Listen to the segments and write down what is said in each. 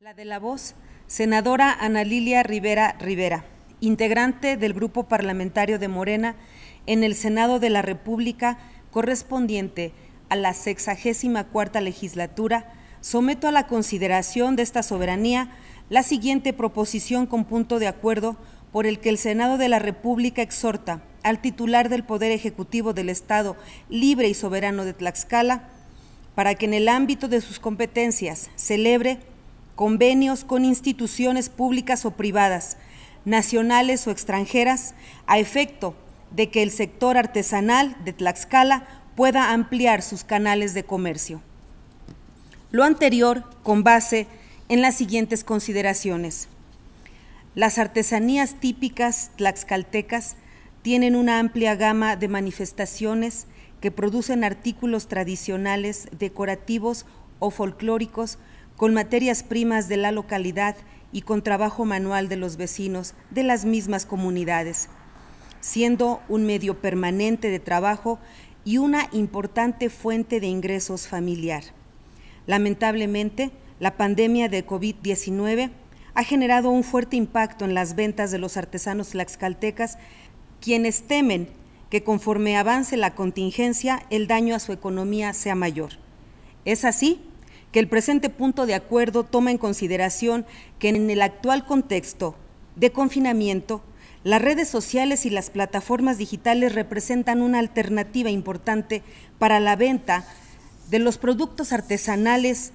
La de la voz, senadora Ana Lilia Rivera Rivera, integrante del Grupo Parlamentario de Morena en el Senado de la República correspondiente a la 64 legislatura, someto a la consideración de esta soberanía la siguiente proposición con punto de acuerdo por el que el Senado de la República exhorta al titular del Poder Ejecutivo del Estado Libre y Soberano de Tlaxcala para que en el ámbito de sus competencias celebre convenios con instituciones públicas o privadas, nacionales o extranjeras, a efecto de que el sector artesanal de Tlaxcala pueda ampliar sus canales de comercio. Lo anterior con base en las siguientes consideraciones. Las artesanías típicas tlaxcaltecas tienen una amplia gama de manifestaciones que producen artículos tradicionales, decorativos o folclóricos con materias primas de la localidad y con trabajo manual de los vecinos de las mismas comunidades, siendo un medio permanente de trabajo y una importante fuente de ingresos familiar. Lamentablemente, la pandemia de COVID-19 ha generado un fuerte impacto en las ventas de los artesanos laxcaltecas, quienes temen que conforme avance la contingencia, el daño a su economía sea mayor. ¿Es así? que el presente punto de acuerdo toma en consideración que en el actual contexto de confinamiento, las redes sociales y las plataformas digitales representan una alternativa importante para la venta de los productos artesanales,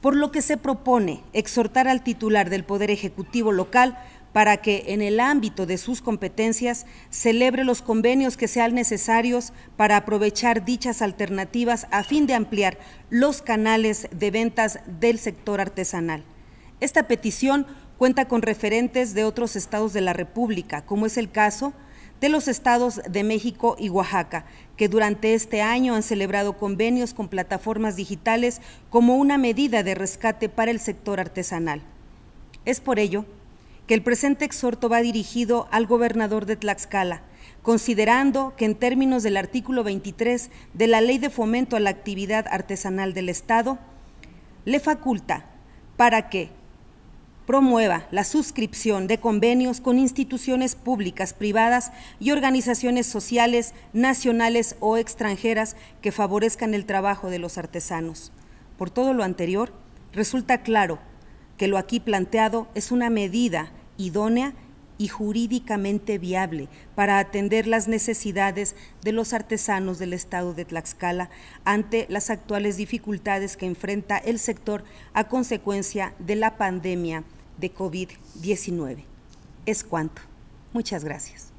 por lo que se propone exhortar al titular del Poder Ejecutivo local para que en el ámbito de sus competencias celebre los convenios que sean necesarios para aprovechar dichas alternativas a fin de ampliar los canales de ventas del sector artesanal. Esta petición cuenta con referentes de otros estados de la República, como es el caso de los estados de México y Oaxaca, que durante este año han celebrado convenios con plataformas digitales como una medida de rescate para el sector artesanal. Es por ello que el presente exhorto va dirigido al gobernador de Tlaxcala, considerando que en términos del artículo 23 de la Ley de Fomento a la Actividad Artesanal del Estado, le faculta para que promueva la suscripción de convenios con instituciones públicas, privadas y organizaciones sociales, nacionales o extranjeras que favorezcan el trabajo de los artesanos. Por todo lo anterior, resulta claro que lo aquí planteado es una medida idónea y jurídicamente viable para atender las necesidades de los artesanos del estado de Tlaxcala ante las actuales dificultades que enfrenta el sector a consecuencia de la pandemia de COVID-19. Es cuanto. Muchas gracias.